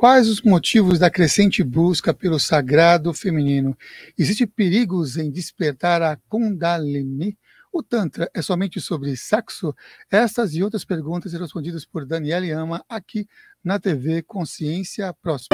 Quais os motivos da crescente busca pelo sagrado feminino? Existem perigos em despertar a Kundalini? O Tantra é somente sobre sexo? Essas e outras perguntas serão respondidas por Daniela Ama aqui na TV Consciência Próxima.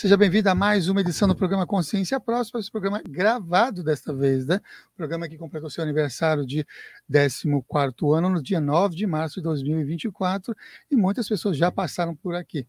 Seja bem-vindo a mais uma edição do programa Consciência Próxima, esse programa gravado desta vez, né? O programa que completou seu aniversário de 14º ano no dia 9 de março de 2024 e muitas pessoas já passaram por aqui.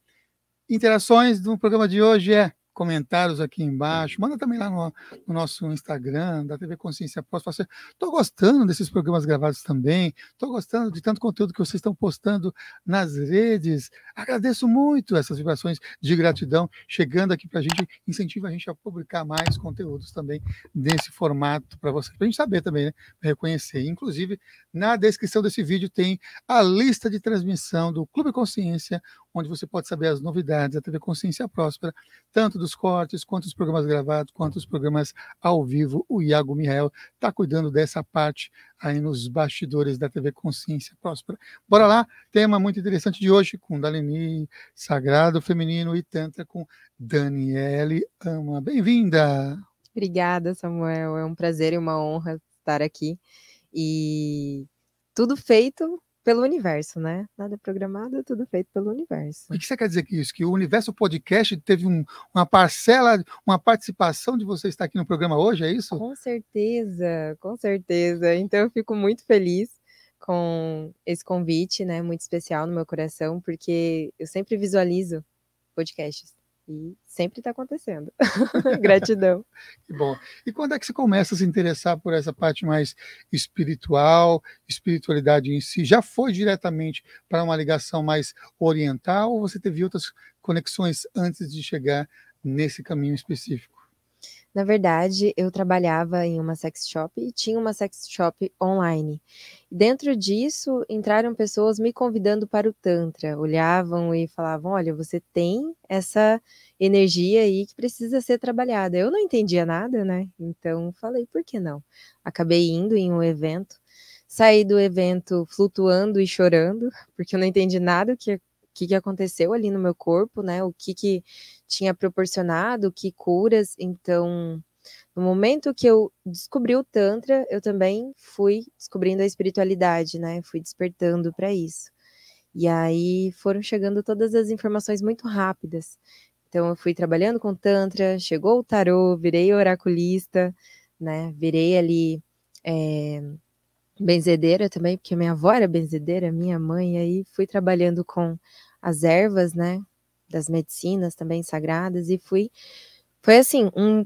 Interações do programa de hoje é comentários aqui embaixo. Uhum. Manda também lá no, no nosso Instagram, da TV Consciência Pós. Fala assim, tô gostando desses programas gravados também. Tô gostando de tanto conteúdo que vocês estão postando nas redes. Agradeço muito essas vibrações de gratidão chegando aqui para a gente. Incentiva a gente a publicar mais conteúdos também nesse formato para vocês, para a gente saber também, né? reconhecer. Inclusive, na descrição desse vídeo tem a lista de transmissão do Clube Consciência, onde você pode saber as novidades da TV Consciência Próspera, tanto dos cortes, quanto dos programas gravados, quanto dos programas ao vivo. O Iago Mihael está cuidando dessa parte aí nos bastidores da TV Consciência Próspera. Bora lá, tema muito interessante de hoje com Dalini, Sagrado Feminino e Tantra com Daniele Ama. Bem-vinda! Obrigada, Samuel. É um prazer e uma honra estar aqui. E tudo feito pelo universo, né? Nada é programado, é tudo feito pelo universo. O que você quer dizer com isso? Que o Universo Podcast teve um, uma parcela, uma participação de você estar aqui no programa hoje, é isso? Com certeza, com certeza. Então eu fico muito feliz com esse convite, né? Muito especial no meu coração, porque eu sempre visualizo podcasts. E sempre está acontecendo. Gratidão. Que bom. E quando é que você começa a se interessar por essa parte mais espiritual, espiritualidade em si? Já foi diretamente para uma ligação mais oriental ou você teve outras conexões antes de chegar nesse caminho específico? Na verdade, eu trabalhava em uma sex shop e tinha uma sex shop online. Dentro disso, entraram pessoas me convidando para o Tantra, olhavam e falavam: Olha, você tem essa energia aí que precisa ser trabalhada. Eu não entendia nada, né? Então falei: Por que não? Acabei indo em um evento saí do evento flutuando e chorando, porque eu não entendi nada que que, que aconteceu ali no meu corpo, né? O que, que tinha proporcionado, que curas. Então, no momento que eu descobri o Tantra, eu também fui descobrindo a espiritualidade, né? Fui despertando para isso. E aí foram chegando todas as informações muito rápidas. Então eu fui trabalhando com Tantra, chegou o tarô, virei oraculista, né? Virei ali. É benzedeira também, porque minha avó era benzedeira, minha mãe, aí fui trabalhando com as ervas, né, das medicinas também sagradas e fui foi assim, um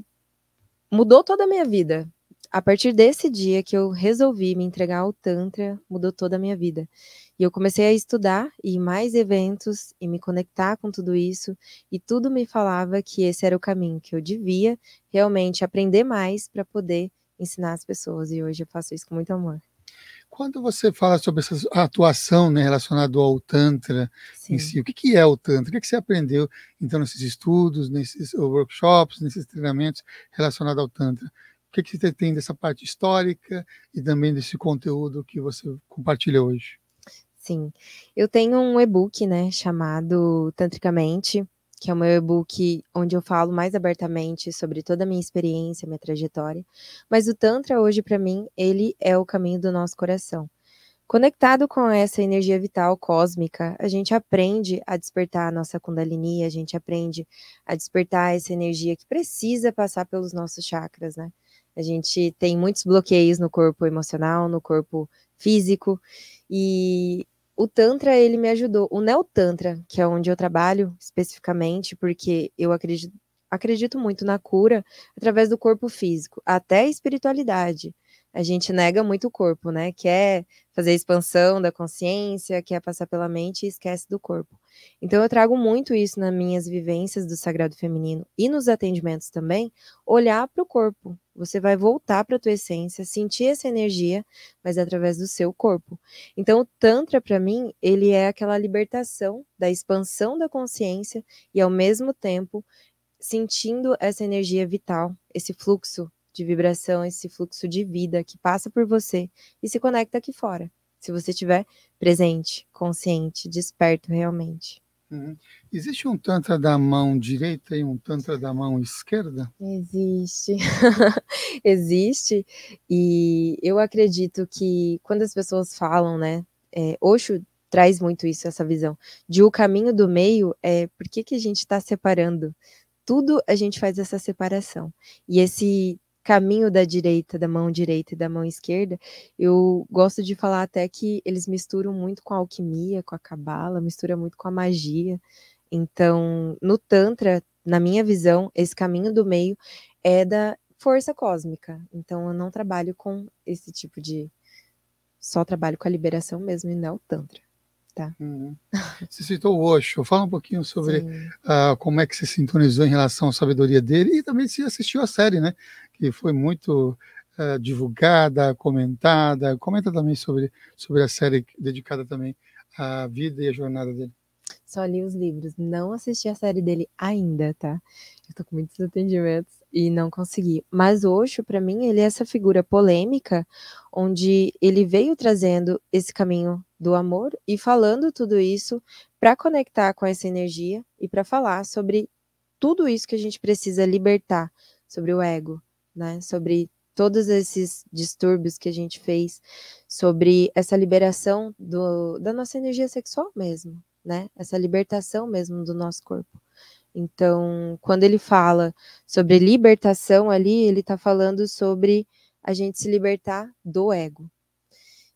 mudou toda a minha vida. A partir desse dia que eu resolvi me entregar ao tantra, mudou toda a minha vida. E eu comecei a estudar e mais eventos e me conectar com tudo isso, e tudo me falava que esse era o caminho que eu devia realmente aprender mais para poder ensinar as pessoas, e hoje eu faço isso com muito amor. Quando você fala sobre essa atuação né, relacionada ao Tantra Sim. em si, o que, que é o Tantra? O que, que você aprendeu, então, nesses estudos, nesses workshops, nesses treinamentos relacionados ao Tantra? O que, que você tem dessa parte histórica e também desse conteúdo que você compartilha hoje? Sim, eu tenho um e-book, né, chamado Tantricamente, que é o meu e-book onde eu falo mais abertamente sobre toda a minha experiência, minha trajetória. Mas o Tantra hoje para mim, ele é o caminho do nosso coração. Conectado com essa energia vital cósmica, a gente aprende a despertar a nossa Kundalini, a gente aprende a despertar essa energia que precisa passar pelos nossos chakras, né? A gente tem muitos bloqueios no corpo emocional, no corpo físico, e o Tantra, ele me ajudou. O neo tantra que é onde eu trabalho especificamente, porque eu acredito, acredito muito na cura através do corpo físico, até a espiritualidade a gente nega muito o corpo, né? Quer fazer expansão da consciência, quer passar pela mente e esquece do corpo. Então eu trago muito isso nas minhas vivências do sagrado feminino e nos atendimentos também, olhar para o corpo. Você vai voltar para a tua essência, sentir essa energia, mas através do seu corpo. Então o tantra para mim, ele é aquela libertação da expansão da consciência e ao mesmo tempo sentindo essa energia vital, esse fluxo de vibração, esse fluxo de vida que passa por você e se conecta aqui fora. Se você estiver presente, consciente, desperto realmente. Uhum. Existe um tantra da mão direita e um tantra da mão esquerda? Existe. Existe. E eu acredito que quando as pessoas falam, né? É, traz muito isso, essa visão. De o caminho do meio é por que, que a gente está separando? Tudo a gente faz essa separação. E esse caminho da direita, da mão direita e da mão esquerda, eu gosto de falar até que eles misturam muito com a alquimia, com a cabala, mistura muito com a magia. Então, no Tantra, na minha visão, esse caminho do meio é da força cósmica. Então, eu não trabalho com esse tipo de. Só trabalho com a liberação mesmo e não o Tantra. Tá. Uhum. Você citou o Osho. Fala um pouquinho sobre uh, como é que se sintonizou em relação à sabedoria dele e também se assistiu à série, né? Que foi muito uh, divulgada, comentada. Comenta também sobre, sobre a série dedicada também à vida e à jornada dele. Só li os livros, não assisti a série dele ainda, tá? Eu tô com muitos atendimentos e não consegui. Mas Osho, para mim, ele é essa figura polêmica, onde ele veio trazendo esse caminho do amor e falando tudo isso para conectar com essa energia e para falar sobre tudo isso que a gente precisa libertar sobre o ego, né? Sobre todos esses distúrbios que a gente fez, sobre essa liberação do, da nossa energia sexual mesmo, né? Essa libertação mesmo do nosso corpo. Então, quando ele fala sobre libertação ali, ele está falando sobre a gente se libertar do ego.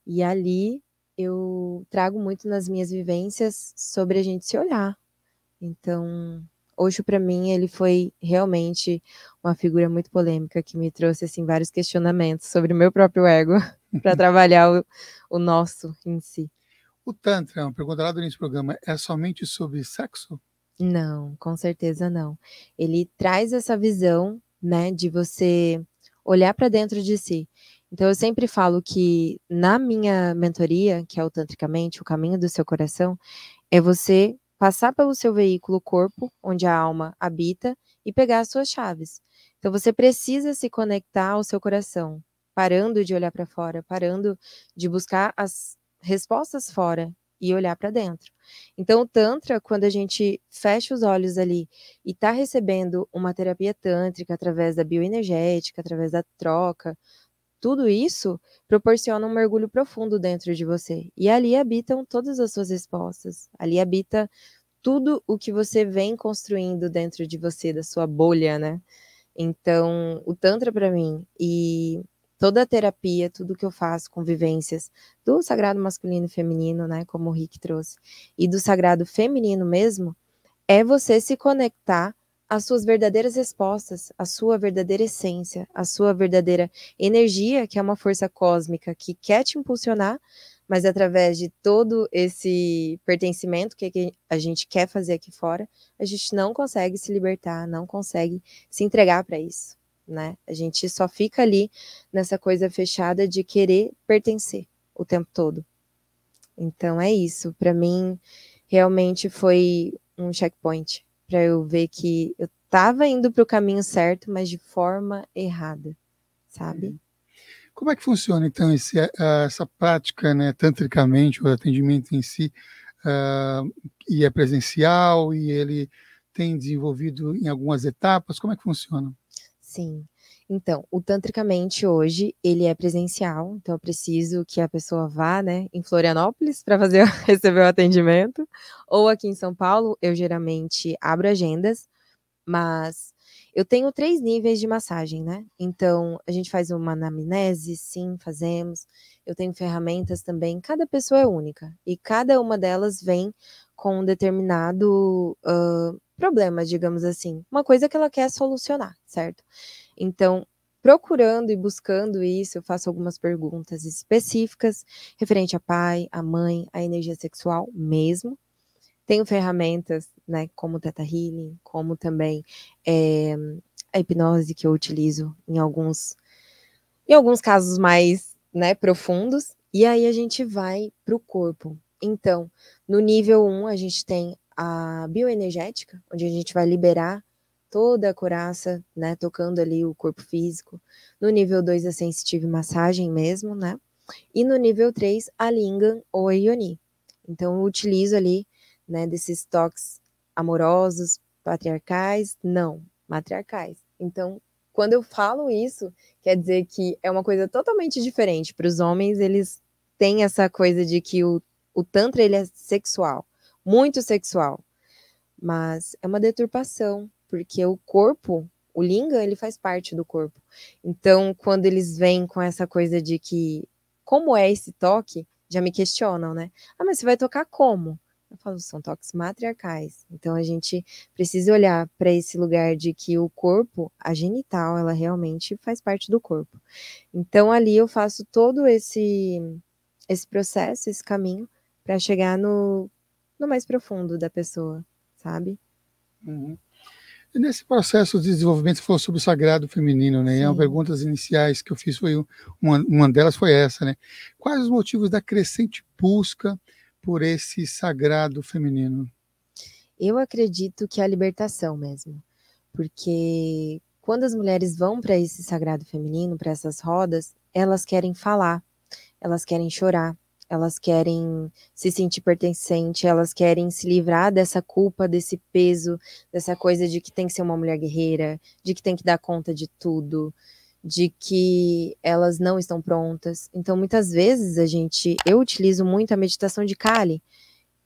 E ali eu trago muito nas minhas vivências sobre a gente se olhar. Então, hoje para mim ele foi realmente uma figura muito polêmica que me trouxe assim vários questionamentos sobre o meu próprio ego para trabalhar o, o, nosso em si. O Tantra, uma pergunta lá do início do programa, é somente sobre sexo? Não, com certeza não. Ele traz essa visão, né, de você olhar para dentro de si. Então eu sempre falo que na minha mentoria, que é o tantricamente, o caminho do seu coração, é você passar pelo seu veículo corpo, onde a alma habita, e pegar as suas chaves. Então você precisa se conectar ao seu coração, parando de olhar para fora, parando de buscar as respostas fora e olhar para dentro. Então, o Tantra, quando a gente fecha os olhos ali e está recebendo uma terapia tântrica através da bioenergética, através da troca, tudo isso proporciona um mergulho profundo dentro de você. E ali habitam todas as suas respostas. Ali habita tudo o que você vem construindo dentro de você, da sua bolha, né? Então, o Tantra para mim e toda a terapia, tudo que eu faço, com vivências do sagrado masculino e feminino, né, como o Rick trouxe, e do sagrado feminino mesmo, é você se conectar às suas verdadeiras respostas, à sua verdadeira essência, à sua verdadeira energia, que é uma força cósmica que quer te impulsionar, mas através de todo esse pertencimento que a gente quer fazer aqui fora, a gente não consegue se libertar, não consegue se entregar para isso né? A gente só fica ali nessa coisa fechada de querer pertencer o tempo todo. Então é isso. Para mim, realmente foi um checkpoint para eu ver que eu estava indo para o caminho certo, mas de forma errada, sabe? Uhum. Como é que funciona então esse, eh, essa prática, né, tantricamente, o atendimento em si, uh, e é presencial e ele tem desenvolvido em algumas etapas? Como é que funciona? Sim. Então, o Tantricamente hoje, ele é presencial, então eu preciso que a pessoa vá, né, em Florianópolis para fazer receber o atendimento, ou aqui em São Paulo, eu geralmente abro agendas, mas eu tenho três níveis de massagem, né? Então, a gente faz uma anamnese, sim, fazemos. Eu tenho ferramentas também, cada pessoa é única, e cada uma delas vem com um determinado uh, problemas, digamos assim, uma coisa que ela quer solucionar, certo? Então, procurando e buscando isso, eu faço algumas perguntas específicas referente a pai, a mãe, a energia sexual mesmo. Tenho ferramentas, né, como o Teta Healing, como também é, a hipnose que eu utilizo em alguns, em alguns casos mais, né, profundos. E aí a gente vai para o corpo. Então, no nível 1, um, a gente tem a bioenergética, onde a gente vai liberar toda a coraça, né, tocando ali o corpo físico. No nível 2, a sensitive massagem mesmo, né? E no nível 3, a lingam ou a yoni. Então, eu utilizo ali, né, desses toques amorosos, patriarcais, não, matriarcais. Então, quando eu falo isso, quer dizer que é uma coisa totalmente diferente. Para os homens, eles têm essa coisa de que o, o Tantra ele é sexual muito sexual. Mas é uma deturpação, porque o corpo, o linga, ele faz parte do corpo. Então, quando eles vêm com essa coisa de que como é esse toque, já me questionam, né? Ah, mas você vai tocar como? Eu falo, são toques matriarcais. Então a gente precisa olhar para esse lugar de que o corpo, a genital, ela realmente faz parte do corpo. Então ali eu faço todo esse esse processo, esse caminho para chegar no no mais profundo da pessoa, sabe? Uhum. E nesse processo de desenvolvimento, você falou sobre o sagrado feminino, né? É Sim. E uma pergunta iniciais que eu fiz foi uma, uma delas foi essa, né? Quais os motivos da crescente busca por esse sagrado feminino? Eu acredito que é a libertação mesmo, porque quando as mulheres vão para esse sagrado feminino, para essas rodas, elas querem falar, elas querem chorar, elas querem se sentir pertencente, elas querem se livrar dessa culpa, desse peso, dessa coisa de que tem que ser uma mulher guerreira, de que tem que dar conta de tudo, de que elas não estão prontas. Então, muitas vezes a gente, eu utilizo muito a meditação de Kali.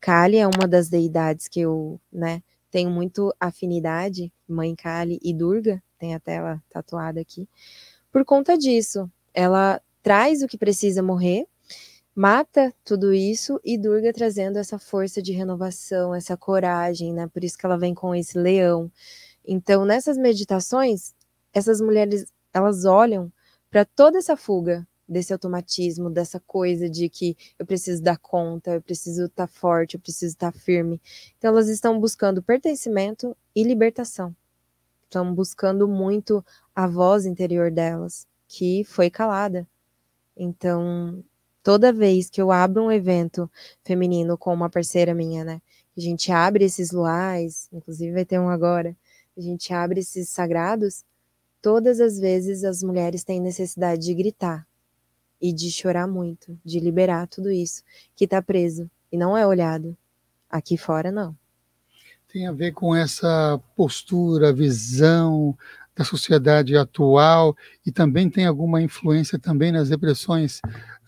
Kali é uma das deidades que eu, né, tenho muito afinidade, Mãe Kali e Durga, tem até ela tatuada aqui. Por conta disso, ela traz o que precisa morrer mata tudo isso e Durga trazendo essa força de renovação, essa coragem, né? Por isso que ela vem com esse leão. Então, nessas meditações, essas mulheres, elas olham para toda essa fuga desse automatismo, dessa coisa de que eu preciso dar conta, eu preciso estar tá forte, eu preciso estar tá firme. Então, elas estão buscando pertencimento e libertação. Estão buscando muito a voz interior delas, que foi calada. Então, toda vez que eu abro um evento feminino com uma parceira minha, né? A gente abre esses luais, inclusive vai ter um agora, a gente abre esses sagrados, todas as vezes as mulheres têm necessidade de gritar e de chorar muito, de liberar tudo isso que está preso e não é olhado. Aqui fora, não. Tem a ver com essa postura, visão, da sociedade atual e também tem alguma influência também nas repressões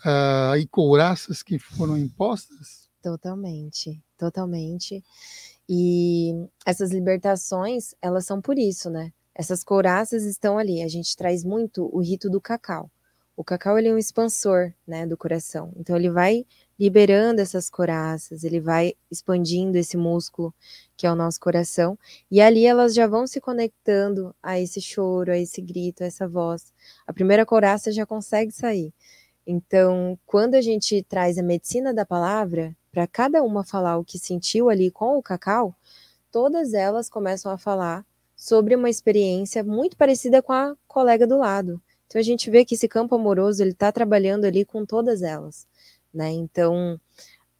uh, e couraças que foram impostas? Totalmente, totalmente. E essas libertações, elas são por isso, né? Essas couraças estão ali. A gente traz muito o rito do cacau. O cacau ele é um expansor, né, do coração. Então ele vai liberando essas couraças, ele vai expandindo esse músculo que é o nosso coração, e ali elas já vão se conectando a esse choro, a esse grito, a essa voz. A primeira couraça já consegue sair. Então, quando a gente traz a medicina da palavra, para cada uma falar o que sentiu ali com o cacau, todas elas começam a falar sobre uma experiência muito parecida com a colega do lado. Então a gente vê que esse campo amoroso ele está trabalhando ali com todas elas, né? Então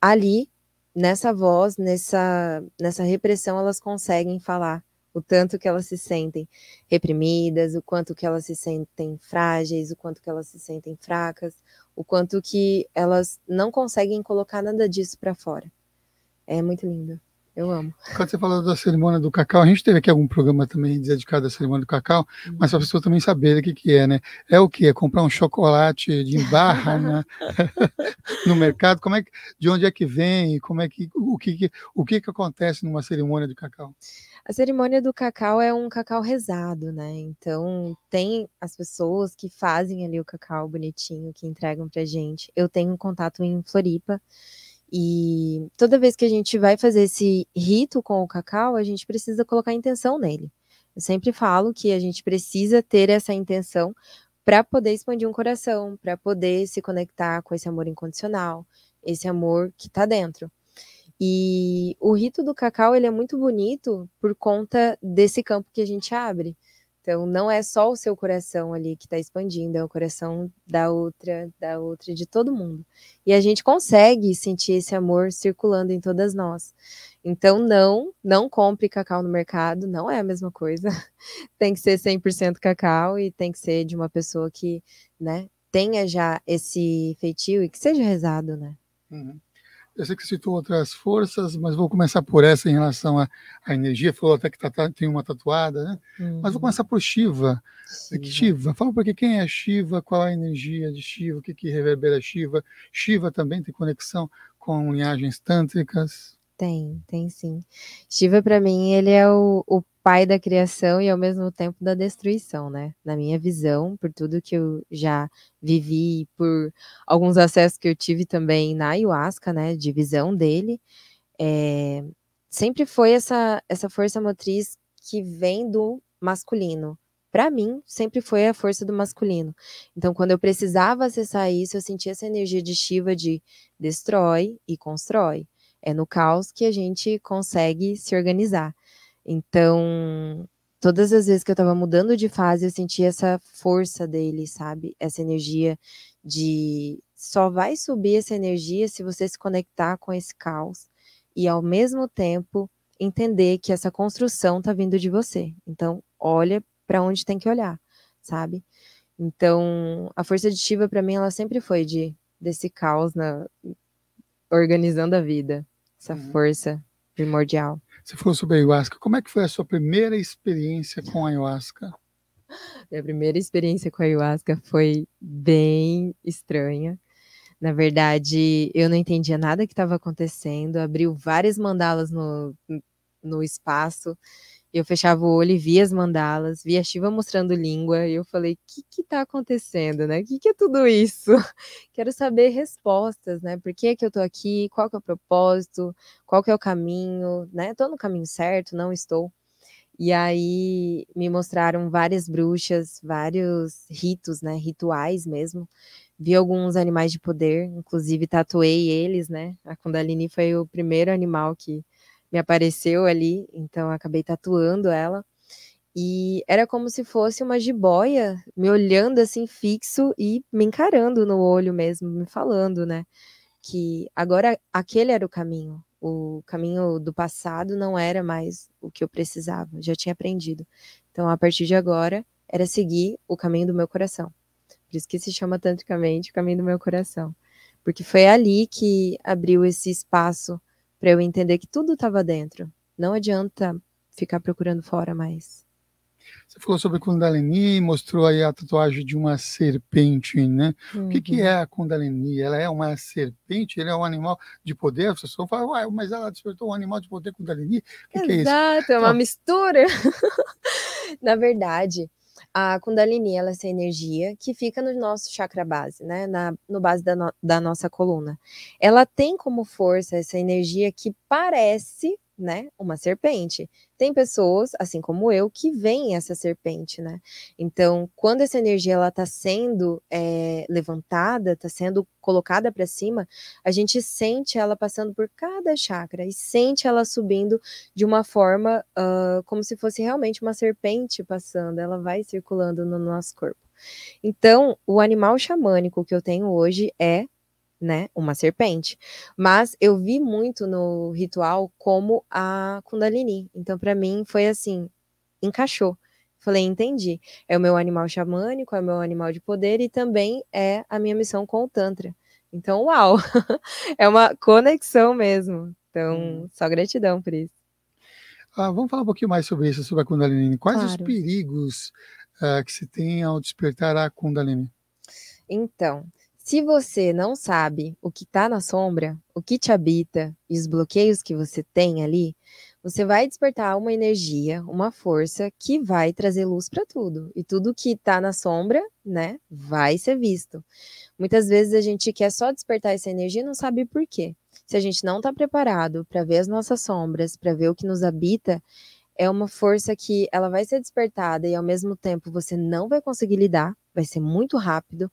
ali nessa voz, nessa nessa repressão elas conseguem falar o tanto que elas se sentem reprimidas, o quanto que elas se sentem frágeis, o quanto que elas se sentem fracas, o quanto que elas não conseguem colocar nada disso para fora. É muito lindo. Eu amo. Quando você falou da cerimônia do cacau, a gente teve aqui algum programa também dedicado à cerimônia do cacau, uhum. mas para a pessoa também saber o que, que é, né? É o que? É comprar um chocolate de barra né? no mercado? Como é que, de onde é que vem? Como é que, o que, o que, que acontece numa cerimônia do cacau? A cerimônia do cacau é um cacau rezado, né? Então, tem as pessoas que fazem ali o cacau bonitinho, que entregam pra gente. Eu tenho um contato em Floripa. E toda vez que a gente vai fazer esse rito com o cacau, a gente precisa colocar intenção nele. Eu sempre falo que a gente precisa ter essa intenção para poder expandir um coração, para poder se conectar com esse amor incondicional, esse amor que está dentro. E o rito do cacau ele é muito bonito por conta desse campo que a gente abre. Então não é só o seu coração ali que está expandindo, é o coração da outra, da outra, de todo mundo. E a gente consegue sentir esse amor circulando em todas nós. Então não, não compre cacau no mercado, não é a mesma coisa. tem que ser 100% cacau e tem que ser de uma pessoa que, né, tenha já esse feitio e que seja rezado, né? Uhum. Eu sei que você citou outras forças, mas vou começar por essa em relação à, à energia. Falou até que tá, tá, tem uma tatuada, né? Uhum. Mas vou uhum. começar por Shiva. É Sim. Shiva, fala porque quem é Shiva, qual a energia de Shiva, o que, que reverbera Shiva. Shiva também tem conexão com linhagens tântricas. Tem, tem sim. Shiva, para mim, ele é o, o, pai da criação e ao mesmo tempo da destruição, né? Na minha visão, por tudo que eu já vivi, por alguns acessos que eu tive também na ayahuasca, né? De visão dele, é, sempre foi essa, essa força motriz que vem do masculino. Para mim, sempre foi a força do masculino. Então, quando eu precisava acessar isso, eu sentia essa energia de Shiva de destrói e constrói. É no caos que a gente consegue se organizar. Então, todas as vezes que eu estava mudando de fase, eu senti essa força dele, sabe? Essa energia de só vai subir essa energia se você se conectar com esse caos e ao mesmo tempo entender que essa construção tá vindo de você. Então, olha para onde tem que olhar, sabe? Então, a força de Shiva para mim ela sempre foi de desse caos na organizando a vida. Essa uhum. força primordial. Você falou sobre a ayahuasca. Como é que foi a sua primeira experiência com a ayahuasca? Minha primeira experiência com a ayahuasca foi bem estranha. Na verdade, eu não entendia nada que estava acontecendo. Abriu várias mandalas no, no espaço eu fechava o olho e via as mandalas, via a Shiva mostrando língua, e eu falei, o que que tá acontecendo, né? O que que é tudo isso? Quero saber respostas, né? Por que que eu tô aqui? Qual que é o propósito? Qual que é o caminho, né? Tô no caminho certo? Não estou? E aí me mostraram várias bruxas, vários ritos, né? Rituais mesmo. Vi alguns animais de poder, inclusive tatuei eles, né? A Kundalini foi o primeiro animal que me apareceu ali, então acabei tatuando ela. E era como se fosse uma jiboia me olhando assim fixo e me encarando no olho mesmo, me falando, né? Que agora aquele era o caminho. O caminho do passado não era mais o que eu precisava, já tinha aprendido. Então, a partir de agora, era seguir o caminho do meu coração. Por isso que se chama tantricamente o caminho do meu coração. Porque foi ali que abriu esse espaço para eu entender que tudo estava dentro. Não adianta ficar procurando fora mais. Você falou sobre Kundalini, mostrou aí a tatuagem de uma serpente, né? Uhum. O que, que, uhum. é a Kundalini? Ela é uma serpente? Ele é um animal de poder? Você só fala, mas ela despertou um animal de poder Kundalini? O que Exato, que é isso? é uma então... mistura. Na verdade, a Kundalini, ela é essa energia que fica no nosso chakra base, né? Na, no base da, no, da nossa coluna. Ela tem como força essa energia que parece né, uma serpente. Tem pessoas, assim como eu, que veem essa serpente, né? Então, quando essa energia ela está sendo é, levantada, está sendo colocada para cima, a gente sente ela passando por cada chakra e sente ela subindo de uma forma uh, como se fosse realmente uma serpente passando. Ela vai circulando no nosso corpo. Então, o animal xamânico que eu tenho hoje é né, uma serpente. Mas eu vi muito no ritual como a Kundalini. Então, para mim, foi assim: encaixou. Falei, entendi. É o meu animal xamânico, é o meu animal de poder e também é a minha missão com o Tantra. Então, uau! é uma conexão mesmo. Então, hum. só gratidão por isso. Ah, vamos falar um pouquinho mais sobre isso, sobre a Kundalini. Quais claro. os perigos ah, que se tem ao despertar a Kundalini? Então, se você não sabe o que está na sombra, o que te habita e os bloqueios que você tem ali, você vai despertar uma energia, uma força que vai trazer luz para tudo. E tudo que está na sombra, né, vai ser visto. Muitas vezes a gente quer só despertar essa energia e não sabe por quê. Se a gente não está preparado para ver as nossas sombras, para ver o que nos habita, é uma força que ela vai ser despertada e ao mesmo tempo você não vai conseguir lidar, vai ser muito rápido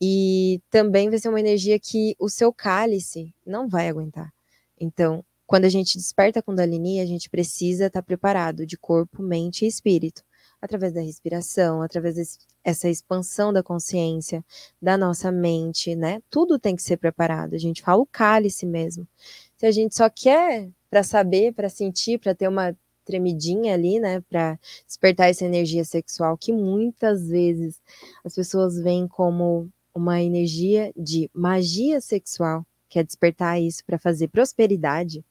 e também vai ser uma energia que o seu cálice não vai aguentar. Então, quando a gente desperta com Dalini a gente precisa estar tá preparado de corpo, mente e espírito, através da respiração, através dessa expansão da consciência, da nossa mente, né? Tudo tem que ser preparado. A gente fala o cálice mesmo. Se a gente só quer para saber, para sentir, para ter uma tremidinha ali, né, para despertar essa energia sexual que muitas vezes as pessoas veem como uma energia de magia sexual, que é despertar isso para fazer prosperidade,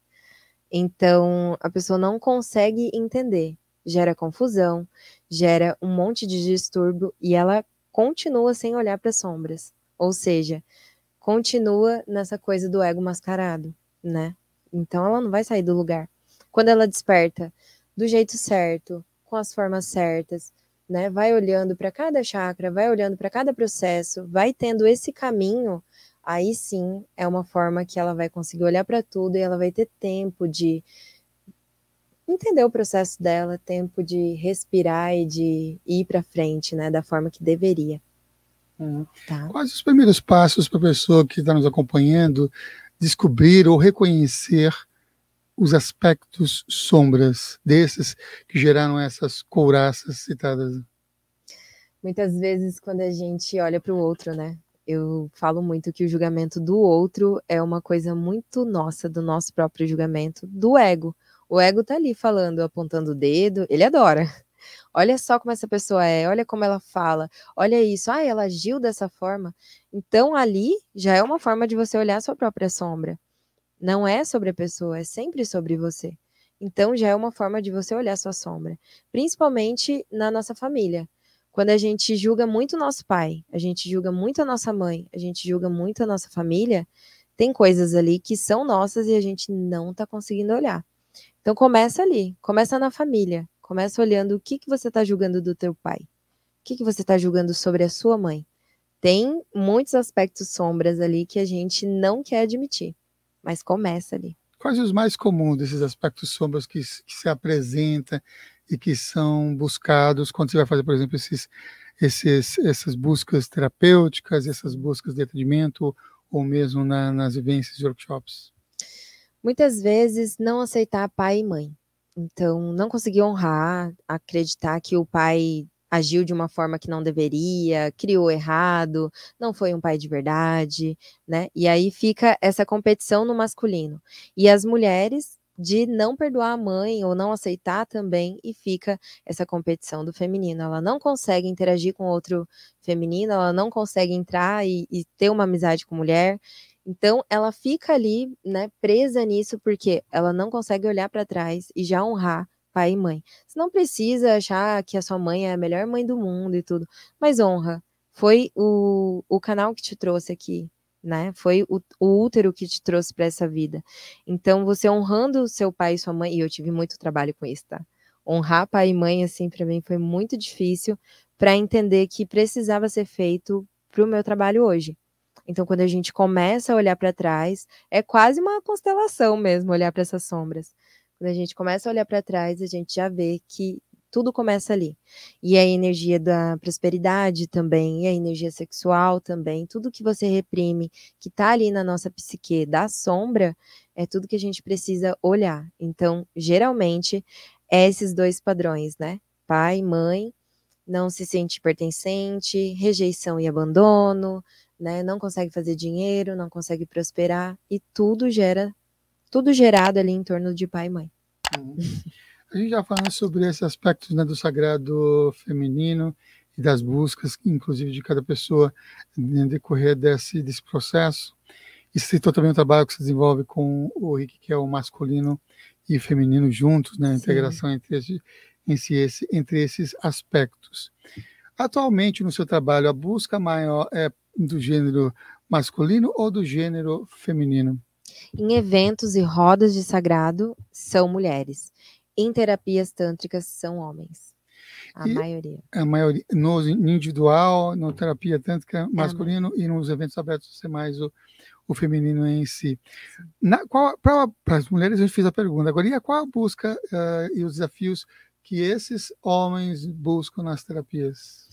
então a pessoa não consegue entender. Gera confusão, gera um monte de distúrbio e ela continua sem olhar para as sombras. Ou seja, continua nessa coisa do ego mascarado, né? Então ela não vai sair do lugar. Quando ela desperta do jeito certo, com as formas certas, né? Vai olhando para cada chakra, vai olhando para cada processo, vai tendo esse caminho, aí sim é uma forma que ela vai conseguir olhar para tudo e ela vai ter tempo de entender o processo dela, tempo de respirar e de ir para frente, né, da forma que deveria. Hum. Tá. Quais os primeiros passos para a pessoa que está nos acompanhando descobrir ou reconhecer os aspectos sombras desses que geraram essas couraças citadas? Muitas vezes, quando a gente olha para o outro, né? Eu falo muito que o julgamento do outro é uma coisa muito nossa, do nosso próprio julgamento, do ego. O ego tá ali falando, apontando o dedo, ele adora. Olha só como essa pessoa é, olha como ela fala, olha isso, ah, ela agiu dessa forma. Então ali já é uma forma de você olhar a sua própria sombra. Não é sobre a pessoa, é sempre sobre você. Então já é uma forma de você olhar sua sombra, principalmente na nossa família. Quando a gente julga muito nosso pai, a gente julga muito a nossa mãe, a gente julga muito a nossa família, tem coisas ali que são nossas e a gente não tá conseguindo olhar. Então começa ali, começa na família, começa olhando o que, que você tá julgando do teu pai, o que, que você tá julgando sobre a sua mãe. Tem muitos aspectos sombras ali que a gente não quer admitir mas começa ali. Quais os mais comuns desses aspectos sombras que, que se apresenta e que são buscados quando você vai fazer, por exemplo, esses, esses, essas buscas terapêuticas, essas buscas de atendimento ou mesmo na, nas vivências e workshops? Muitas vezes não aceitar pai e mãe. Então, não conseguir honrar, acreditar que o pai agiu de uma forma que não deveria, criou errado, não foi um pai de verdade, né? E aí fica essa competição no masculino. E as mulheres de não perdoar a mãe ou não aceitar também e fica essa competição do feminino. Ela não consegue interagir com outro feminino, ela não consegue entrar e, e ter uma amizade com mulher. Então ela fica ali, né, presa nisso porque ela não consegue olhar para trás e já honrar pai e mãe. Você não precisa achar que a sua mãe é a melhor mãe do mundo e tudo, mas honra. Foi o, o canal que te trouxe aqui, né? Foi o, o útero que te trouxe para essa vida. Então, você honrando seu pai e sua mãe, e eu tive muito trabalho com isso, tá? Honrar pai e mãe, assim, para mim foi muito difícil para entender que precisava ser feito para o meu trabalho hoje. Então, quando a gente começa a olhar para trás, é quase uma constelação mesmo olhar para essas sombras. Quando a gente começa a olhar para trás, a gente já vê que tudo começa ali. E a energia da prosperidade também, e a energia sexual também, tudo que você reprime, que tá ali na nossa psique da sombra, é tudo que a gente precisa olhar. Então, geralmente, é esses dois padrões, né? Pai, mãe, não se sente pertencente, rejeição e abandono, né? Não consegue fazer dinheiro, não consegue prosperar, e tudo gera, tudo gerado ali em torno de pai e mãe. A gente já falou sobre esse aspecto né, do sagrado feminino e das buscas, inclusive de cada pessoa, né, no decorrer desse, desse processo. E citou também o trabalho que se desenvolve com o Rick, que é o masculino e feminino juntos, né, a integração entre, esse, esse, entre esses aspectos. Atualmente, no seu trabalho, a busca maior é do gênero masculino ou do gênero feminino? Em eventos e rodas de sagrado, são mulheres. Em terapias tântricas, são homens. A e maioria. A maioria. No individual, na terapia tântrica é, masculino é e nos eventos abertos ser mais o, o feminino em si. Para as mulheres eu fiz a pergunta. Agora, e qual a busca uh, e os desafios que esses homens buscam nas terapias?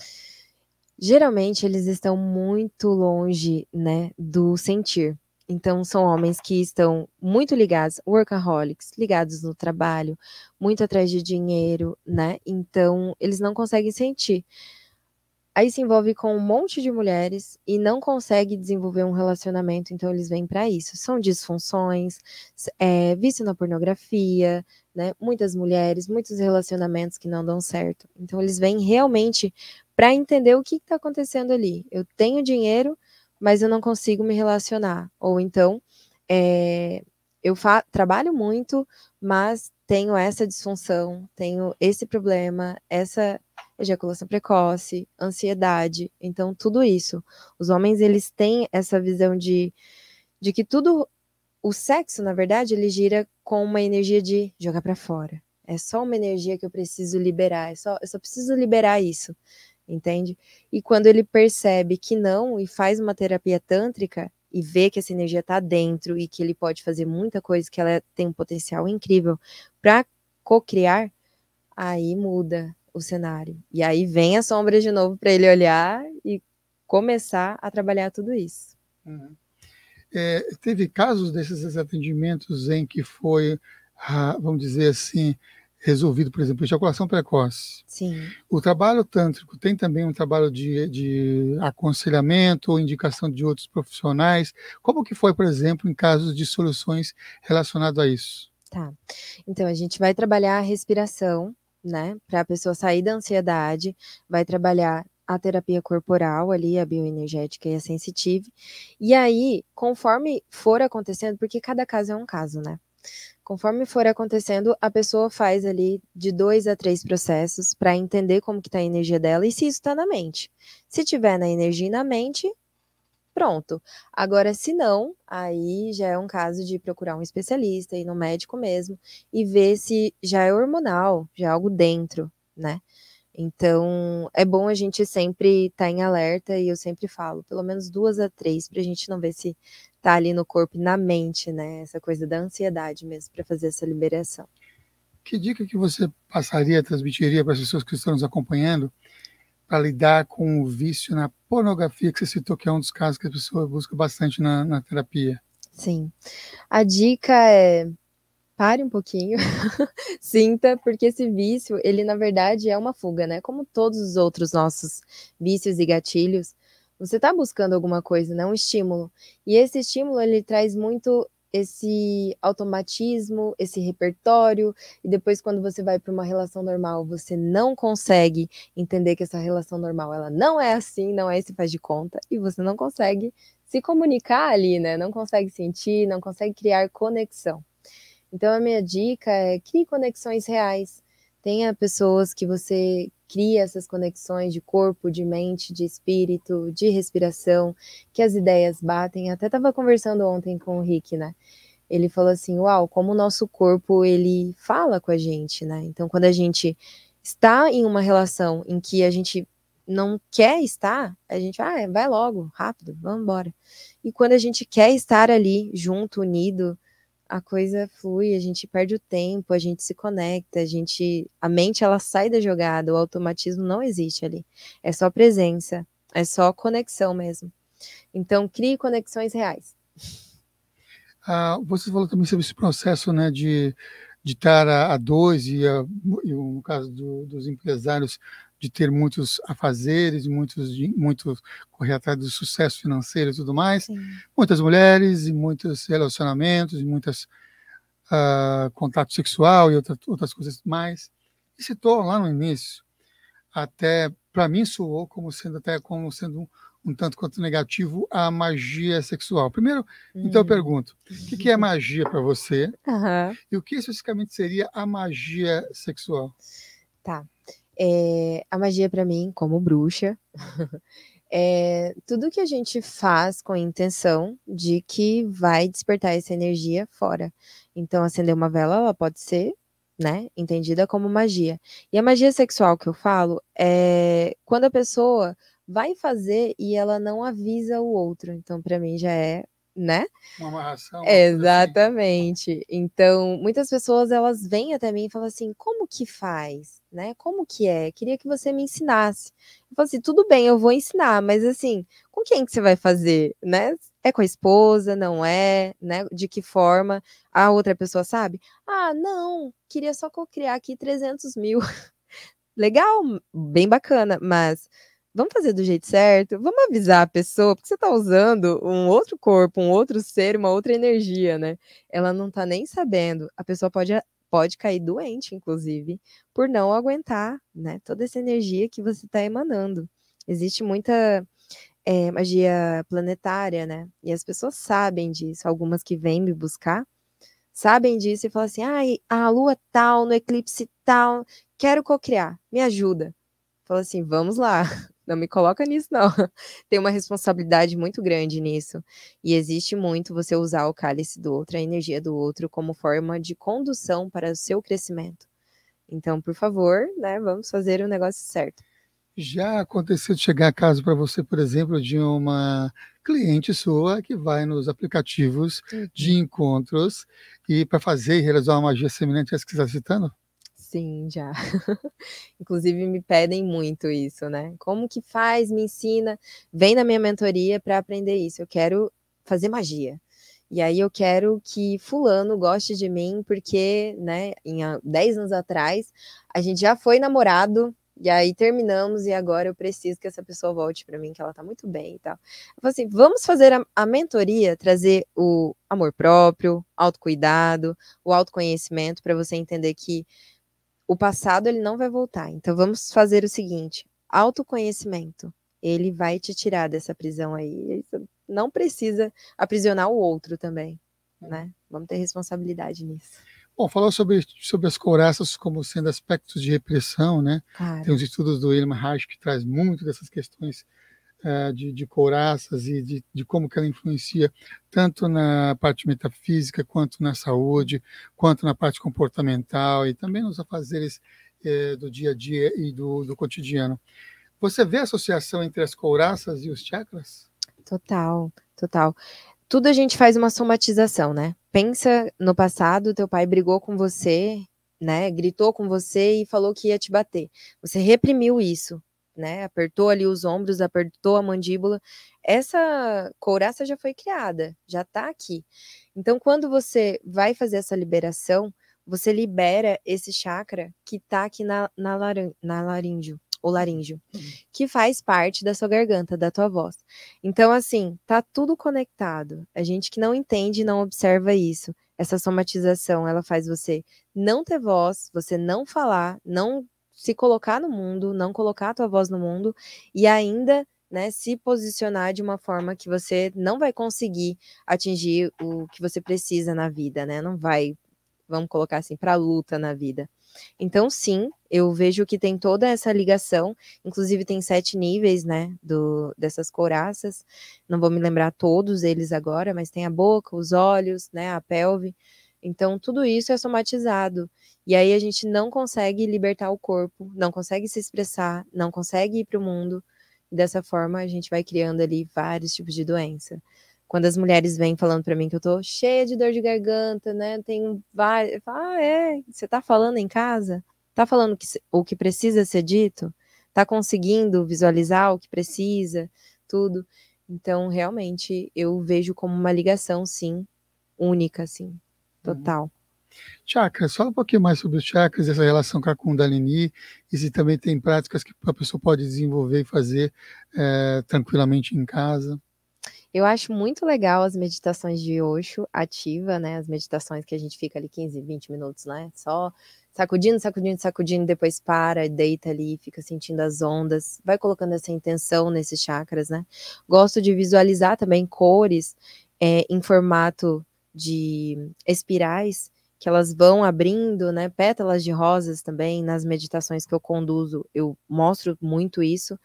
Geralmente eles estão muito longe né, do sentir. Então, são homens que estão muito ligados, workaholics, ligados no trabalho, muito atrás de dinheiro, né? Então, eles não conseguem sentir. Aí se envolve com um monte de mulheres e não consegue desenvolver um relacionamento, então eles vêm para isso. São disfunções, é, vício na pornografia, né? Muitas mulheres, muitos relacionamentos que não dão certo. Então eles vêm realmente para entender o que está acontecendo ali. Eu tenho dinheiro, mas eu não consigo me relacionar. Ou então, é, eu trabalho muito, mas tenho essa disfunção, tenho esse problema, essa ejaculação precoce, ansiedade. Então, tudo isso. Os homens, eles têm essa visão de, de que tudo. O sexo, na verdade, ele gira com uma energia de jogar para fora. É só uma energia que eu preciso liberar. É só, eu só preciso liberar isso entende? E quando ele percebe que não e faz uma terapia tântrica e vê que essa energia está dentro e que ele pode fazer muita coisa, que ela tem um potencial incrível para co-criar, aí muda o cenário. E aí vem a sombra de novo para ele olhar e começar a trabalhar tudo isso. Uhum. É, teve casos desses atendimentos em que foi, ah, vamos dizer assim, resolvido, por exemplo, ejaculação precoce. Sim. O trabalho tântrico tem também um trabalho de, de aconselhamento ou indicação de outros profissionais. Como que foi, por exemplo, em casos de soluções relacionadas a isso? Tá. Então a gente vai trabalhar a respiração, né, para a pessoa sair da ansiedade, vai trabalhar a terapia corporal ali, a bioenergética e a sensitive. E aí, conforme for acontecendo, porque cada caso é um caso, né? Conforme for acontecendo, a pessoa faz ali de dois a três processos para entender como que está a energia dela e se isso está na mente. Se tiver na energia e na mente, pronto. Agora, se não, aí já é um caso de procurar um especialista, ir no médico mesmo e ver se já é hormonal, já é algo dentro, né? Então, é bom a gente sempre estar tá em alerta e eu sempre falo, pelo menos duas a três, para a gente não ver se tá ali no corpo e na mente, né? Essa coisa da ansiedade mesmo para fazer essa liberação. Que dica que você passaria, transmitiria para as pessoas que estão nos acompanhando para lidar com o vício na pornografia que você citou, que é um dos casos que a pessoa busca bastante na, na terapia? Sim. A dica é pare um pouquinho, sinta, porque esse vício, ele na verdade é uma fuga, né? Como todos os outros nossos vícios e gatilhos, você está buscando alguma coisa, né? Um estímulo. E esse estímulo ele traz muito esse automatismo, esse repertório, e depois quando você vai para uma relação normal, você não consegue entender que essa relação normal ela não é assim, não é esse faz de conta, e você não consegue se comunicar ali, né? Não consegue sentir, não consegue criar conexão. Então a minha dica é crie conexões reais tenha pessoas que você cria essas conexões de corpo, de mente, de espírito, de respiração, que as ideias batem. Até estava conversando ontem com o Rick, né? Ele falou assim: "Uau, como o nosso corpo ele fala com a gente, né? Então quando a gente está em uma relação em que a gente não quer estar, a gente ah, vai logo, rápido, vamos embora. E quando a gente quer estar ali junto, unido, a coisa flui, a gente perde o tempo, a gente se conecta, a gente, a mente ela sai da jogada, o automatismo não existe ali. É só presença, é só conexão mesmo. Então crie conexões reais. Ah, você falou também sobre esse processo, né, de de estar a, a dois e, a, e no caso do, dos empresários de ter muitos afazeres, muitos, muito correr atrás do sucesso financeiro e tudo mais. Sim. Muitas mulheres e muitos relacionamentos, e muitas uh, contato sexual e outra, outras coisas mais. E citou lá no início, até para mim soou como sendo até como sendo um, um tanto quanto negativo a magia sexual. Primeiro, hum. então eu hum. pergunto, o que, que é magia para você? Uhum. E o que especificamente seria a magia sexual? Tá. É, a magia para mim, como bruxa, é tudo que a gente faz com a intenção de que vai despertar essa energia fora. Então, acender uma vela, ela pode ser, né, entendida como magia. E a magia sexual que eu falo é quando a pessoa vai fazer e ela não avisa o outro. Então, para mim já é né? Uma amarração. Assim. Exatamente. Então, muitas pessoas elas vêm até mim e falam assim: como que faz? né? Como que é? Queria que você me ensinasse. Eu falei assim, tudo bem, eu vou ensinar, mas assim, com quem que você vai fazer, né? É com a esposa, não é, né? De que forma? A outra pessoa sabe? Ah, não, queria só cocriar aqui 300 mil. Legal, bem bacana, mas vamos fazer do jeito certo, vamos avisar a pessoa, porque você está usando um outro corpo, um outro ser, uma outra energia, né? Ela não está nem sabendo. A pessoa pode pode cair doente, inclusive, por não aguentar né, toda essa energia que você está emanando. Existe muita é, magia planetária, né? E as pessoas sabem disso, algumas que vêm me buscar sabem disso e falam assim: ah, a lua tal, no eclipse tal, quero cocriar, me ajuda. Fala assim: vamos lá, não me coloca nisso, não. Tem uma responsabilidade muito grande nisso. E existe muito você usar o cálice do outro, a energia do outro, como forma de condução para o seu crescimento. Então, por favor, né, vamos fazer o negócio certo. Já aconteceu de chegar a caso para você, por exemplo, de uma cliente sua que vai nos aplicativos de uhum. encontros e para fazer e realizar uma magia semelhante a essa que você está citando? Sim, já. Inclusive me pedem muito isso, né? Como que faz? Me ensina. Vem na minha mentoria para aprender isso. Eu quero fazer magia. E aí eu quero que fulano goste de mim porque, né, em 10 anos atrás, a gente já foi namorado, e aí terminamos e agora eu preciso que essa pessoa volte para mim, que ela tá muito bem e tal. Eu falei assim, vamos fazer a, a, mentoria, trazer o amor próprio, autocuidado, o autoconhecimento para você entender que o passado ele não vai voltar. Então vamos fazer o seguinte: autoconhecimento. Ele vai te tirar dessa prisão aí. Não precisa aprisionar o outro também, é. né? Vamos ter responsabilidade nisso. Bom, falou sobre, sobre as couraças como sendo aspectos de repressão, né? Claro. Tem os estudos do William Reich que traz muito dessas questões eh, de, de couraças e de, de, como que ela influencia tanto na parte metafísica, quanto na saúde, quanto na parte comportamental e também nos afazeres eh, do dia a dia e do, do, cotidiano. Você vê a associação entre as couraças e os chakras? Total, total. Tudo a gente faz uma somatização, né? Pensa no passado, teu pai brigou com você, né? Gritou com você e falou que ia te bater. Você reprimiu isso, né? Apertou ali os ombros, apertou a mandíbula. Essa couraça já foi criada, já está aqui. Então, quando você vai fazer essa liberação, você libera esse chakra que está aqui na, na, laran, na laríngeo, o laríngeo, hum. que faz parte da sua garganta, da tua voz. Então, assim, tá tudo conectado. A gente que não entende não observa isso. Essa somatização, ela faz você não ter voz, você não falar, não se colocar no mundo, não colocar a tua voz no mundo e ainda né, se posicionar de uma forma que você não vai conseguir atingir o que você precisa na vida, né? Não vai, vamos colocar assim, para luta na vida. Então, sim, eu vejo que tem toda essa ligação, inclusive tem sete níveis, né, do, dessas couraças, não vou me lembrar todos eles agora, mas tem a boca, os olhos, né, a pelve, então tudo isso é somatizado, e aí a gente não consegue libertar o corpo, não consegue se expressar, não consegue ir para o mundo. E dessa forma a gente vai criando ali vários tipos de doença. Quando as mulheres vêm falando para mim que eu tô cheia de dor de garganta, né? Tenho várias. Ah, é? Você tá falando em casa? Tá falando que, o que precisa ser dito? Tá conseguindo visualizar o que precisa? Tudo. Então, realmente, eu vejo como uma ligação, sim, única, assim, uhum. total. Uhum. Chakras, fala um pouquinho mais sobre os chakras, essa relação com a Kundalini, e se também tem práticas que a pessoa pode desenvolver e fazer é, tranquilamente em casa. Eu acho muito legal as meditações de Osho ativa, né? As meditações que a gente fica ali 15, 20 minutos, né? Só sacudindo, sacudindo, sacudindo, depois para, deita ali, fica sentindo as ondas, vai colocando essa intenção nesses chakras, né? Gosto de visualizar também cores é, em formato de espirais que elas vão abrindo, né? Pétalas de rosas também nas meditações que eu conduzo, eu mostro muito isso.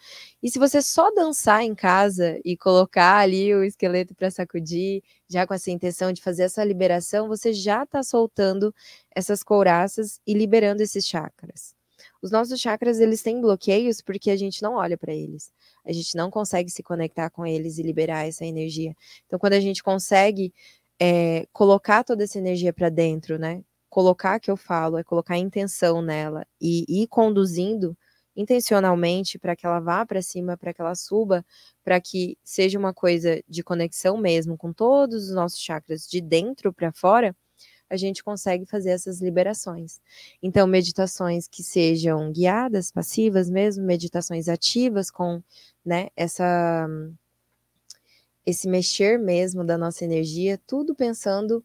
E se você só dançar em casa e colocar ali o esqueleto para sacudir, já com essa intenção de fazer essa liberação, você já está soltando essas couraças e liberando esses chakras. Os nossos chakras, eles têm bloqueios porque a gente não olha para eles. A gente não consegue se conectar com eles e liberar essa energia. Então, quando a gente consegue é, colocar toda essa energia para dentro, né? Colocar que eu falo, é colocar intenção nela e ir conduzindo intencionalmente para que ela vá para cima, para que ela suba, para que seja uma coisa de conexão mesmo com todos os nossos chakras de dentro para fora, a gente consegue fazer essas liberações. Então, meditações que sejam guiadas, passivas mesmo, meditações ativas com, né, essa esse mexer mesmo da nossa energia, tudo pensando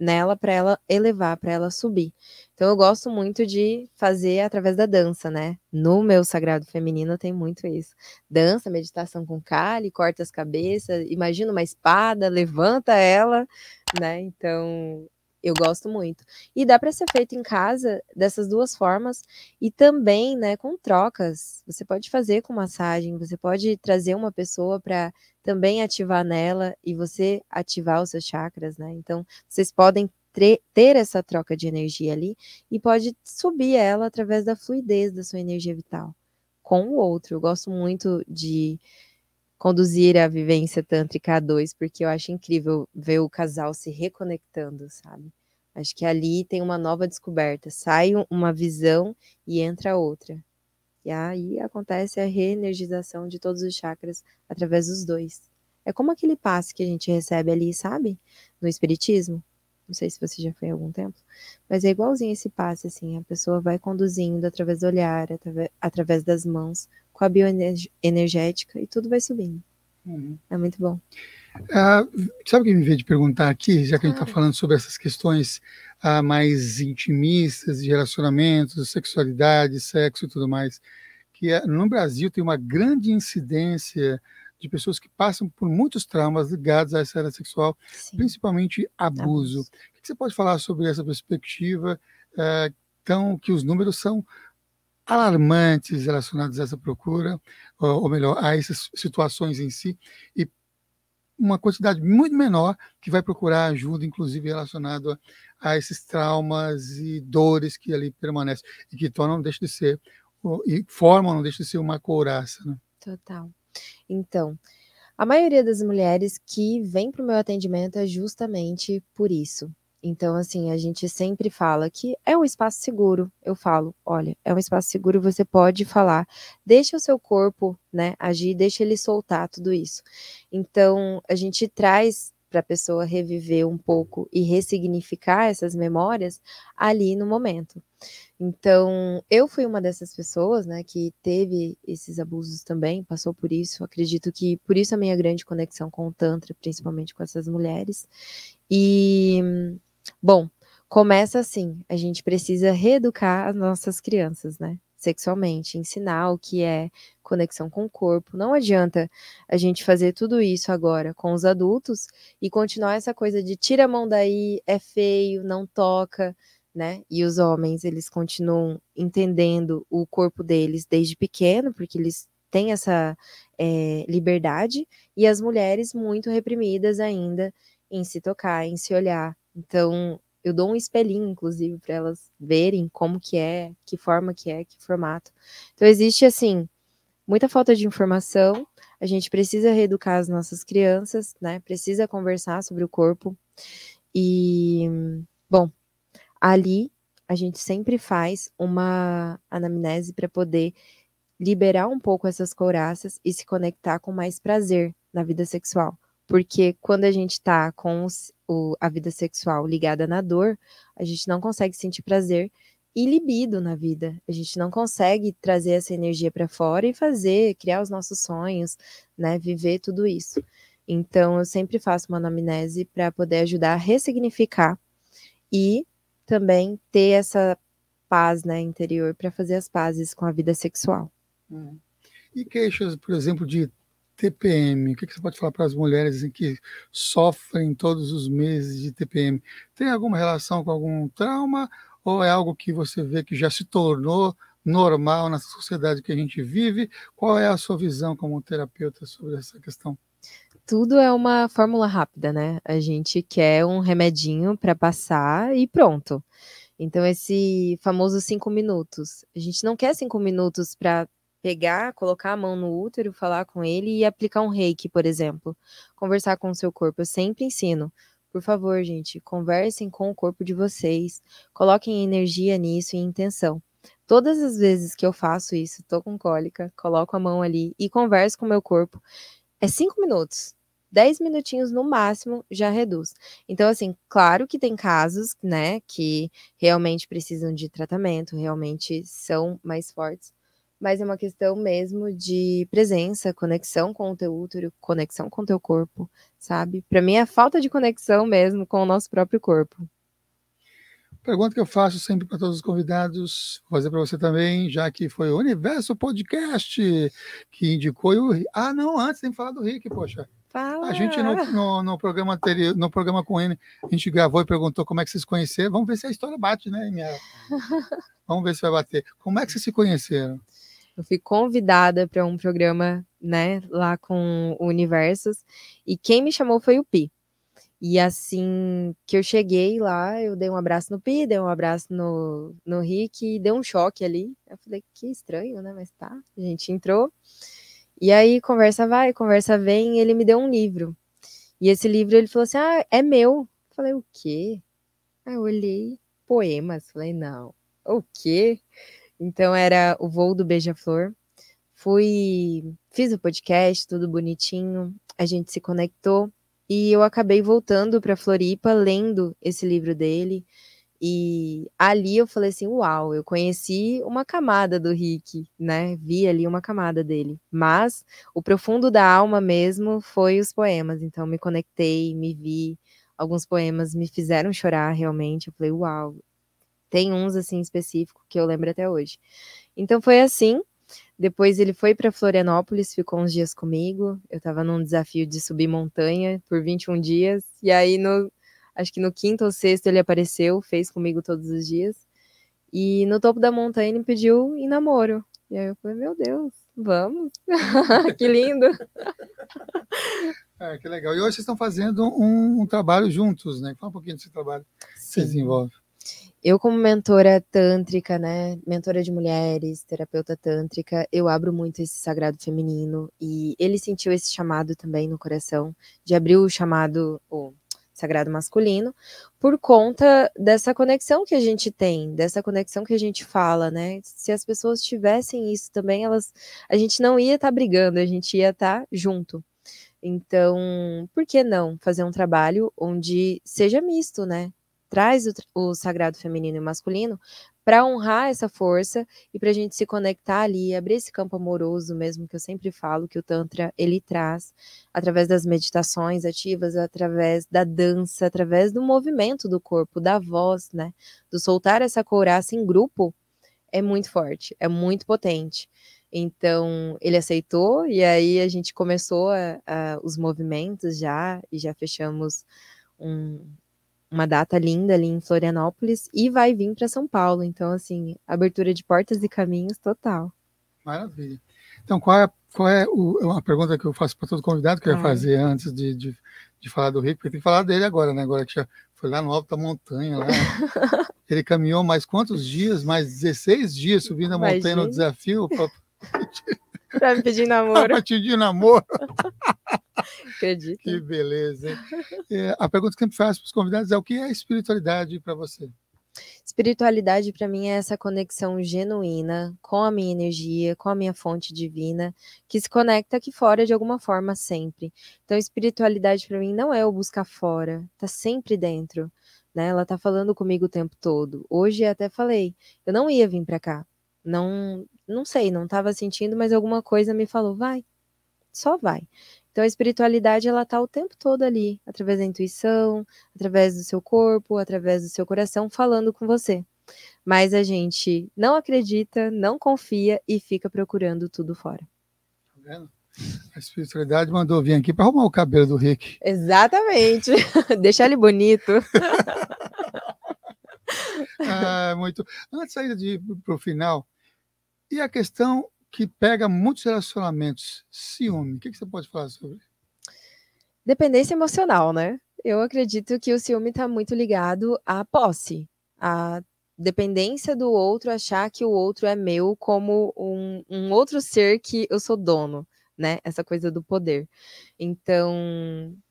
nela para ela elevar, para ela subir. Então eu gosto muito de fazer através da dança, né? No meu sagrado feminino tem muito isso. Dança, meditação com cali, corta as cabeças, imagina uma espada, levanta ela, né? Então eu gosto muito. E dá para ser feito em casa dessas duas formas e também, né, com trocas. Você pode fazer com massagem, você pode trazer uma pessoa para também ativar nela e você ativar os seus chakras, né? Então, vocês podem ter essa troca de energia ali e pode subir ela através da fluidez da sua energia vital com o outro. Eu gosto muito de conduzir a vivência tântrica a dois, porque eu acho incrível ver o casal se reconectando, sabe? Acho que ali tem uma nova descoberta, sai uma visão e entra outra. E aí acontece a reenergização de todos os chakras através dos dois. É como aquele passe que a gente recebe ali, sabe? No espiritismo. Não sei se você já foi há algum tempo, mas é igualzinho esse passe, assim, a pessoa vai conduzindo através do olhar, através das mãos, com a bioenergética e tudo vai subindo. Uhum. É muito bom. Ah, sabe o que me veio de perguntar aqui, já que a gente está ah. falando sobre essas questões ah, mais intimistas, de relacionamentos, sexualidade, sexo e tudo mais, que é, no Brasil tem uma grande incidência de pessoas que passam por muitos traumas ligados à essa sexual, Sim. principalmente abuso. O que você pode falar sobre essa perspectiva? então, que os números são alarmantes relacionados a essa procura, ou melhor, a essas situações em si, e uma quantidade muito menor que vai procurar ajuda, inclusive relacionado a, a esses traumas e dores que ali permanecem e que tornam, não deixa de ser, e formam, não deixa de ser uma couraça. Né? Total. Então, a maioria das mulheres que vem para o meu atendimento é justamente por isso, então, assim, a gente sempre fala que é um espaço seguro. Eu falo, olha, é um espaço seguro, você pode falar, deixa o seu corpo, né, agir, deixa ele soltar tudo isso. Então, a gente traz para a pessoa reviver um pouco e ressignificar essas memórias ali no momento. Então, eu fui uma dessas pessoas, né, que teve esses abusos também, passou por isso. Acredito que por isso a minha grande conexão com o Tantra, principalmente com essas mulheres. E Bom, começa assim: a gente precisa reeducar as nossas crianças, né? Sexualmente, ensinar o que é conexão com o corpo. Não adianta a gente fazer tudo isso agora com os adultos e continuar essa coisa de tira a mão daí, é feio, não toca, né? E os homens, eles continuam entendendo o corpo deles desde pequeno, porque eles têm essa é, liberdade, e as mulheres muito reprimidas ainda em se tocar, em se olhar, então, eu dou um espelhinho, inclusive, para elas verem como que é, que forma que é, que formato. Então, existe, assim, muita falta de informação, a gente precisa reeducar as nossas crianças, né? Precisa conversar sobre o corpo. E, bom, ali a gente sempre faz uma anamnese para poder liberar um pouco essas couraças e se conectar com mais prazer na vida sexual. Porque quando a gente tá com o, a vida sexual ligada na dor, a gente não consegue sentir prazer e libido na vida. A gente não consegue trazer essa energia para fora e fazer, criar os nossos sonhos, né, viver tudo isso. Então eu sempre faço uma anamnese para poder ajudar a ressignificar e também ter essa paz né, interior para fazer as pazes com a vida sexual. Hum. E queixas, por exemplo, de TPM? O que, você pode falar para as mulheres assim, que sofrem todos os meses de TPM? Tem alguma relação com algum trauma ou é algo que você vê que já se tornou normal na sociedade que a gente vive? Qual é a sua visão como terapeuta sobre essa questão? Tudo é uma fórmula rápida, né? A gente quer um remedinho para passar e pronto. Então, esse famoso cinco minutos. A gente não quer cinco minutos para pegar, colocar a mão no útero, falar com ele e aplicar um reiki, por exemplo. Conversar com o seu corpo. Eu sempre ensino. Por favor, gente, conversem com o corpo de vocês, coloquem energia nisso e intenção. Todas as vezes que eu faço isso, tô com cólica, coloco a mão ali e converso com o meu corpo, é cinco minutos. 10 minutinhos no máximo já reduz. Então, assim, claro que tem casos, né, que realmente precisam de tratamento, realmente são mais fortes, mas é uma questão mesmo de presença, conexão com o teu útero, conexão com o teu corpo, sabe? Para mim é falta de conexão mesmo com o nosso próprio corpo. Pergunta que eu faço sempre para todos os convidados, vou fazer para você também, já que foi o Universo Podcast que indicou. Ah, não, antes tem que falar do Rick, poxa. Fala. A gente no, no, no, programa anterior, no programa com ele, a gente gravou e perguntou como é que vocês conheceram. Vamos ver se a história bate, né, minha? Vamos ver se vai bater. Como é que vocês se conheceram? Eu fui convidada para um programa, né, lá com o Universos, e quem me chamou foi o Pi. E assim que eu cheguei lá, eu dei um abraço no Pi, dei um abraço no, no Rick e dei um choque ali. Eu falei, que estranho, né? Mas tá, a gente entrou. E aí conversa vai, conversa vem, ele me deu um livro. E esse livro ele falou assim: Ah, é meu. Eu falei, o quê? Aí eu olhei, poemas. Falei, não, o quê? Então era o voo do Beija-Flor. Fui, fiz o podcast, tudo bonitinho, a gente se conectou e eu acabei voltando para Floripa lendo esse livro dele. E ali eu falei assim: uau, eu conheci uma camada do Rick, né? Vi ali uma camada dele. Mas o profundo da alma mesmo foi os poemas. Então me conectei, me vi. Alguns poemas me fizeram chorar realmente. Eu falei: uau, tem uns assim específico que eu lembro até hoje. Então foi assim. Depois ele foi para Florianópolis, ficou uns dias comigo. Eu estava num desafio de subir montanha por 21 dias. E aí, no, acho que no quinto ou sexto, ele apareceu, fez comigo todos os dias. E no topo da montanha ele me pediu em namoro. E aí eu falei, meu Deus, vamos. que lindo. É, que legal. E hoje vocês estão fazendo um, um trabalho juntos, né? Fala um pouquinho desse trabalho Sim. que vocês envolvem. Eu, como mentora tântrica, né, mentora de mulheres, terapeuta tântrica, eu abro muito esse sagrado feminino e ele sentiu esse chamado também no coração de abrir o chamado, o sagrado masculino, por conta dessa conexão que a gente tem, dessa conexão que a gente fala, né? Se as pessoas tivessem isso também, elas, a gente não ia estar tá brigando, a gente ia estar tá junto. Então, por que não fazer um trabalho onde seja misto, né? traz o, o sagrado feminino e masculino para honrar essa força e para a gente se conectar ali, abrir esse campo amoroso mesmo que eu sempre falo que o tantra ele traz através das meditações ativas, através da dança, através do movimento do corpo, da voz, né, do soltar essa couraça em grupo é muito forte, é muito potente. Então ele aceitou e aí a gente começou a, a, os movimentos já e já fechamos um, uma data linda ali em Florianópolis e vai vir para São Paulo. Então, assim, abertura de portas e caminhos total. Maravilha. Então, qual é, qual é o, é uma pergunta que eu faço para todo convidado que eu ia ah. fazer antes de, de, de, falar do Rick, porque tem que falar dele agora, né? Agora que já foi lá no alto da montanha, lá. ele caminhou mais quantos dias? Mais 16 dias subindo a montanha Imagina. no desafio. Pra... Tá me pedindo namoro. Tá pedindo namoro. Acredito. Que beleza, É, a pergunta que eu sempre faço para os convidados é: o que é espiritualidade para você? Espiritualidade para mim é essa conexão genuína com a minha energia, com a minha fonte divina, que se conecta aqui fora de alguma forma sempre. Então, espiritualidade para mim não é o buscar fora, tá sempre dentro. Né? Ela tá falando comigo o tempo todo. Hoje até falei, eu não ia vir para cá, não, não sei, não estava sentindo, mas alguma coisa me falou, vai, só vai. Então a espiritualidade ela está o tempo todo ali, através da intuição, através do seu corpo, através do seu coração falando com você. Mas a gente não acredita, não confia e fica procurando tudo fora. Tá vendo? A espiritualidade mandou vir aqui para arrumar o cabelo do Rick. Exatamente. Deixar ele bonito. ah, muito. Antes de ir para o final, e a questão que pega muitos relacionamentos, ciúme. O que, você pode falar sobre? Dependência emocional, né? Eu acredito que o ciúme está muito ligado à posse, à dependência do outro, achar que o outro é meu como um, um outro ser que eu sou dono, né? Essa coisa do poder. Então,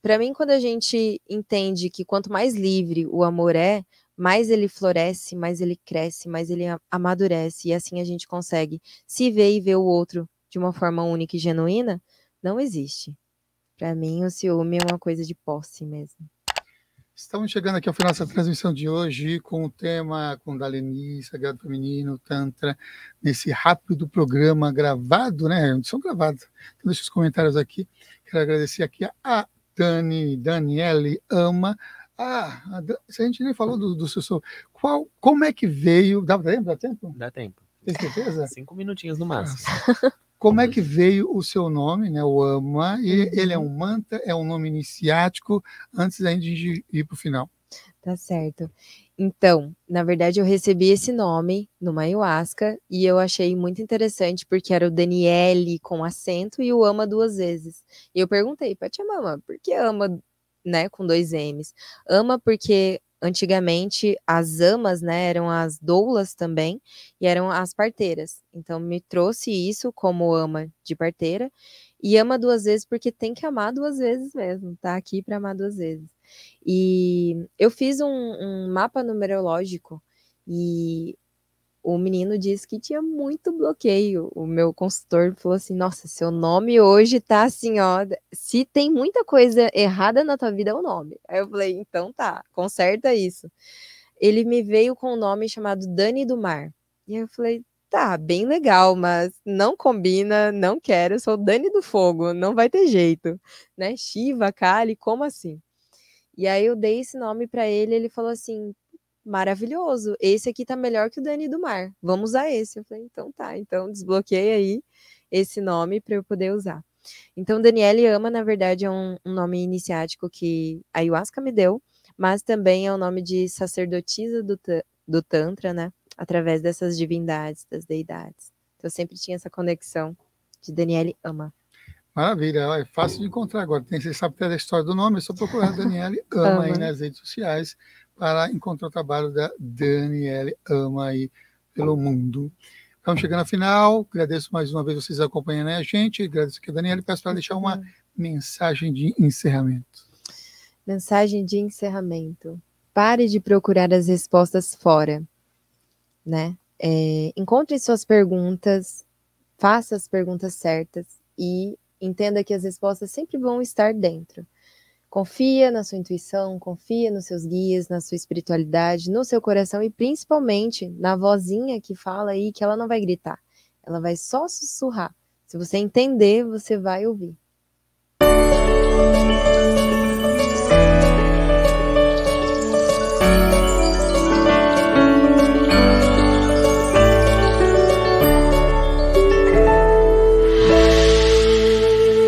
para mim, quando a gente entende que quanto mais livre o amor é, mais ele floresce, mais ele cresce, mais ele amadurece, e assim a gente consegue se ver e ver o outro de uma forma única e genuína, não existe. Para mim, o ciúme é uma coisa de posse mesmo. Estamos chegando aqui ao final dessa transmissão de hoje com o tema com Kundalini, Sagrado Feminino, Tantra, nesse rápido programa gravado, né? São gravados. Então, deixa os comentários aqui. Quero agradecer aqui a Dani, Daniele Ama, ah, a gente nem falou do, do Qual, como é que veio? Dá tempo? Dá tempo? Dá tempo. Tem certeza? Cinco minutinhos no máximo. Ah, como é que veio o seu nome, né? O Ama, ele, uhum. ele é um manta, é um nome iniciático, antes ainda de ir para o final. Tá certo. Então, na verdade, eu recebi esse nome no ayahuasca e eu achei muito interessante porque era o Daniele com acento e o ama duas vezes. E eu perguntei para mama, por que ama né, com dois M's. Ama porque antigamente as amas, né, eram as doulas também e eram as parteiras. Então me trouxe isso como ama de parteira e ama duas vezes porque tem que amar duas vezes mesmo, tá aqui para amar duas vezes. E eu fiz um, um mapa numerológico e o menino disse que tinha muito bloqueio. O meu consultor falou assim: Nossa, seu nome hoje tá assim, ó. Se tem muita coisa errada na tua vida, é o nome. Aí eu falei: Então tá, conserta isso. Ele me veio com um nome chamado Dani do Mar. E eu falei: Tá, bem legal, mas não combina, não quero. sou Dani do Fogo, não vai ter jeito, né? Shiva, Kali, como assim? E aí eu dei esse nome para ele. Ele falou assim: maravilhoso. Esse aqui tá melhor que o Dani do Mar. Vamos usar esse. Eu falei, então tá, então desbloqueei aí esse nome para eu poder usar. Então, Daniele Ama, na verdade, é um, um, nome iniciático que a ayahuasca me deu, mas também é o um nome de sacerdotisa do, do Tantra, né? Através dessas divindades, das deidades. Então, eu sempre tinha essa conexão de Daniele Ama. Maravilha, é fácil de encontrar agora. Tem, você sabe até a história do nome, é só procurar Daniele Ama, Ama. aí nas redes sociais para encontrar o trabalho da Daniele Ama aí pelo mundo. Estamos chegando à final, agradeço mais uma vez vocês acompanhando a gente, agradeço aqui a Daniele, peço para deixar uma mensagem de encerramento. Mensagem de encerramento. Pare de procurar as respostas fora, né? É, encontre suas perguntas, faça as perguntas certas e entenda que as respostas sempre vão estar dentro. Confia na sua intuição, confia nos seus guias, na sua espiritualidade, no seu coração e principalmente na vozinha que fala aí que ela não vai gritar, ela vai só sussurrar. Se você entender, você vai ouvir.